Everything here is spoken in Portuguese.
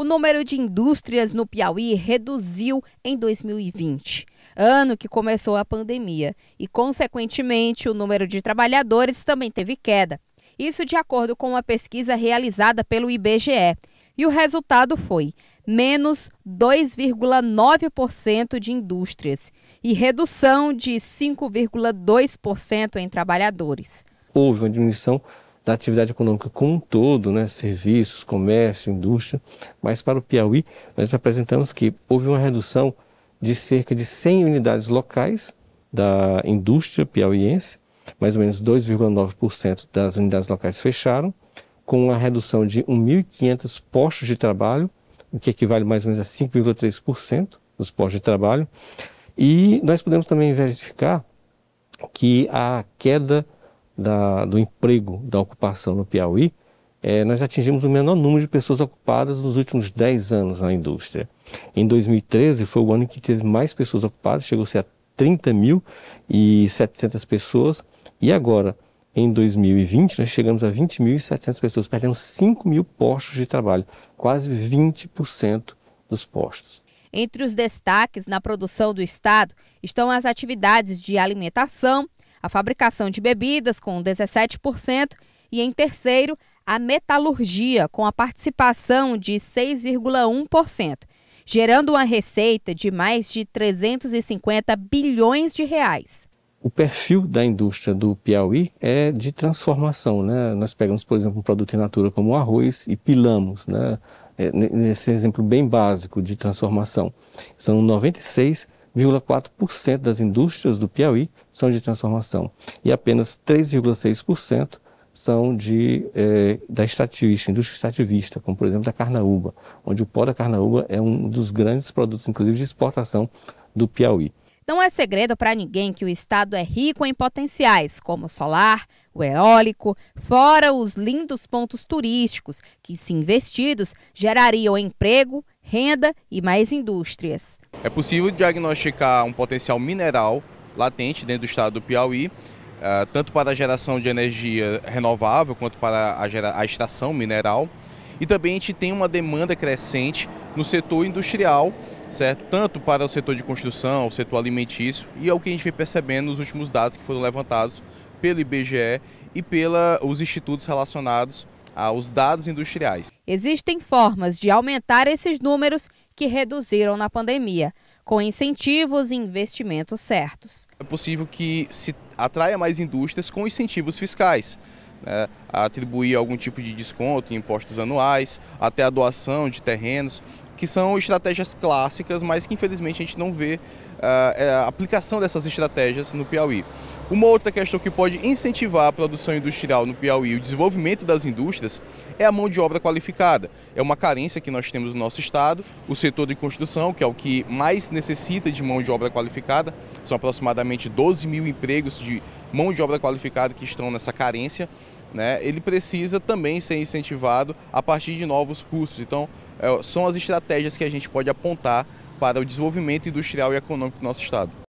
o número de indústrias no Piauí reduziu em 2020, ano que começou a pandemia, e, consequentemente, o número de trabalhadores também teve queda. Isso de acordo com uma pesquisa realizada pelo IBGE. E o resultado foi menos 2,9% de indústrias e redução de 5,2% em trabalhadores. Houve uma diminuição da atividade econômica como um todo, né, serviços, comércio, indústria, mas para o Piauí nós apresentamos que houve uma redução de cerca de 100 unidades locais da indústria piauiense, mais ou menos 2,9% das unidades locais fecharam, com uma redução de 1.500 postos de trabalho, o que equivale mais ou menos a 5,3% dos postos de trabalho. E nós podemos também verificar que a queda da, do emprego, da ocupação no Piauí, é, nós atingimos o menor número de pessoas ocupadas nos últimos 10 anos na indústria. Em 2013 foi o ano em que teve mais pessoas ocupadas, chegou-se a 30.700 pessoas, e agora, em 2020, nós chegamos a 20.700 pessoas, perdemos 5 mil postos de trabalho, quase 20% dos postos. Entre os destaques na produção do Estado estão as atividades de alimentação, a fabricação de bebidas, com 17%, e em terceiro, a metalurgia, com a participação de 6,1%, gerando uma receita de mais de 350 bilhões de reais. O perfil da indústria do Piauí é de transformação. Né? Nós pegamos, por exemplo, um produto in natura como o arroz e pilamos, né? É, nesse exemplo bem básico de transformação. São 96 0,4% das indústrias do Piauí são de transformação e apenas 3,6% são de, eh, da estativista, indústria estativista, como por exemplo da carnaúba, onde o pó da carnaúba é um dos grandes produtos, inclusive de exportação do Piauí. Não é segredo para ninguém que o estado é rico em potenciais, como o solar, o eólico, fora os lindos pontos turísticos, que, se investidos, gerariam emprego renda e mais indústrias. É possível diagnosticar um potencial mineral latente dentro do estado do Piauí, eh, tanto para a geração de energia renovável quanto para a, a extração mineral. E também a gente tem uma demanda crescente no setor industrial, certo? Tanto para o setor de construção, o setor alimentício, e é o que a gente vem percebendo nos últimos dados que foram levantados pelo IBGE e pelos institutos relacionados aos dados industriais existem formas de aumentar esses números que reduziram na pandemia, com incentivos e investimentos certos. É possível que se atraia mais indústrias com incentivos fiscais. Né, atribuir algum tipo de desconto em impostos anuais, até a doação de terrenos que são estratégias clássicas, mas que infelizmente a gente não vê ah, é, a aplicação dessas estratégias no Piauí. Uma outra questão que pode incentivar a produção industrial no Piauí e o desenvolvimento das indústrias é a mão de obra qualificada. É uma carência que nós temos no nosso estado. O setor de construção, que é o que mais necessita de mão de obra qualificada, são aproximadamente 12 mil empregos de mão de obra qualificada que estão nessa carência né, ele precisa também ser incentivado a partir de novos cursos. Então, é, são as estratégias que a gente pode apontar para o desenvolvimento industrial e econômico do nosso estado.